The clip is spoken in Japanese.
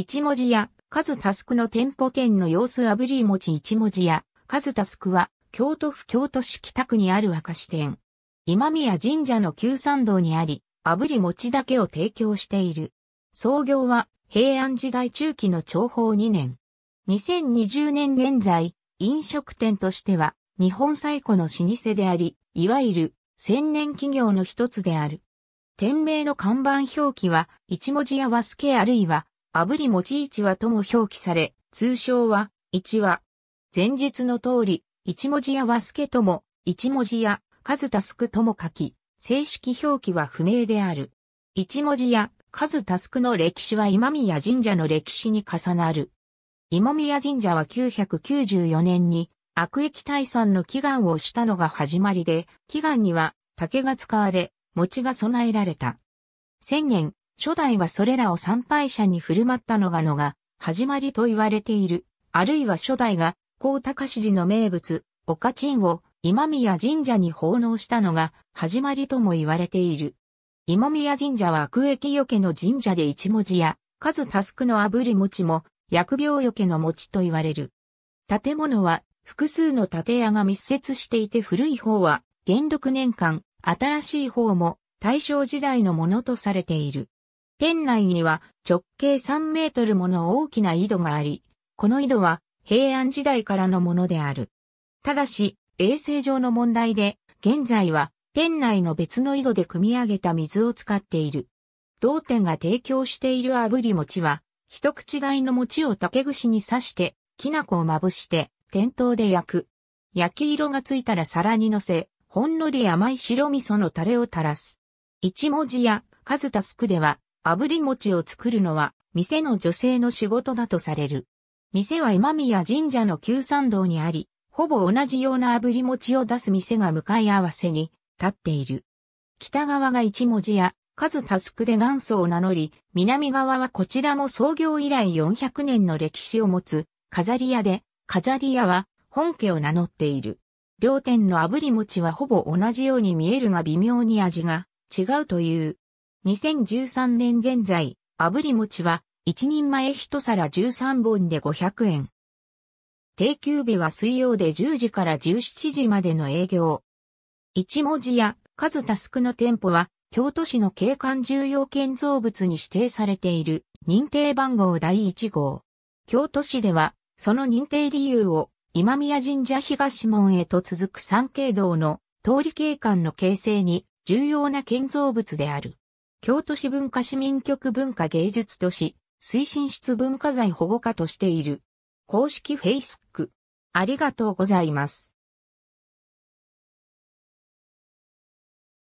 一文字や、数タスクの店舗店の様子あぶり餅一文字や、数タスクは、京都府京都市北区にある和菓子店。今宮神社の旧参道にあり、炙り餅だけを提供している。創業は、平安時代中期の長宝2年。2020年現在、飲食店としては、日本最古の老舗であり、いわゆる、千年企業の一つである。店名の看板表記は、一文字や和助あるいは、炙り餅市はとも表記され、通称は、一話。前述の通り、一文字や和助とも、一文字や、数たすくとも書き、正式表記は不明である。一文字や、数たすくの歴史は今宮神社の歴史に重なる。今宮神社は994年に、悪役退散の祈願をしたのが始まりで、祈願には竹が使われ、餅が備えられた。千年、初代はそれらを参拝者に振る舞ったのがのが、始まりと言われている。あるいは初代が、高高寺の名物、おかちんを、今宮神社に奉納したのが、始まりとも言われている。今宮神社は悪役よけの神社で一文字や、数タスクの炙り餅も、薬病よけの餅と言われる。建物は、複数の建屋が密接していて古い方は、元禄年間、新しい方も、大正時代のものとされている。店内には直径3メートルもの大きな井戸があり、この井戸は平安時代からのものである。ただし、衛生上の問題で、現在は店内の別の井戸で汲み上げた水を使っている。同店が提供している炙り餅は、一口大の餅を竹串に刺して、きな粉をまぶして、店頭で焼く。焼き色がついたら皿に乗せ、ほんのり甘い白味噌のタレを垂らす。一文字や数たすくでは、炙り餅を作るのは、店の女性の仕事だとされる。店は今宮神社の旧参道にあり、ほぼ同じような炙り餅を出す店が向かい合わせに立っている。北側が一文字や数タスクで元祖を名乗り、南側はこちらも創業以来400年の歴史を持つ飾り屋で、飾り屋は本家を名乗っている。両店の炙り餅はほぼ同じように見えるが微妙に味が違うという。2013年現在、炙り餅は、一人前一皿13本で500円。定休日は水曜で10時から17時までの営業。一文字や数タスクの店舗は、京都市の景観重要建造物に指定されている認定番号第1号。京都市では、その認定理由を今宮神社東門へと続く三景堂の通り景観の形成に重要な建造物である。京都市文化市民局文化芸術都市、推進室文化財保護課としている。公式 Facebook。ありがとうございます。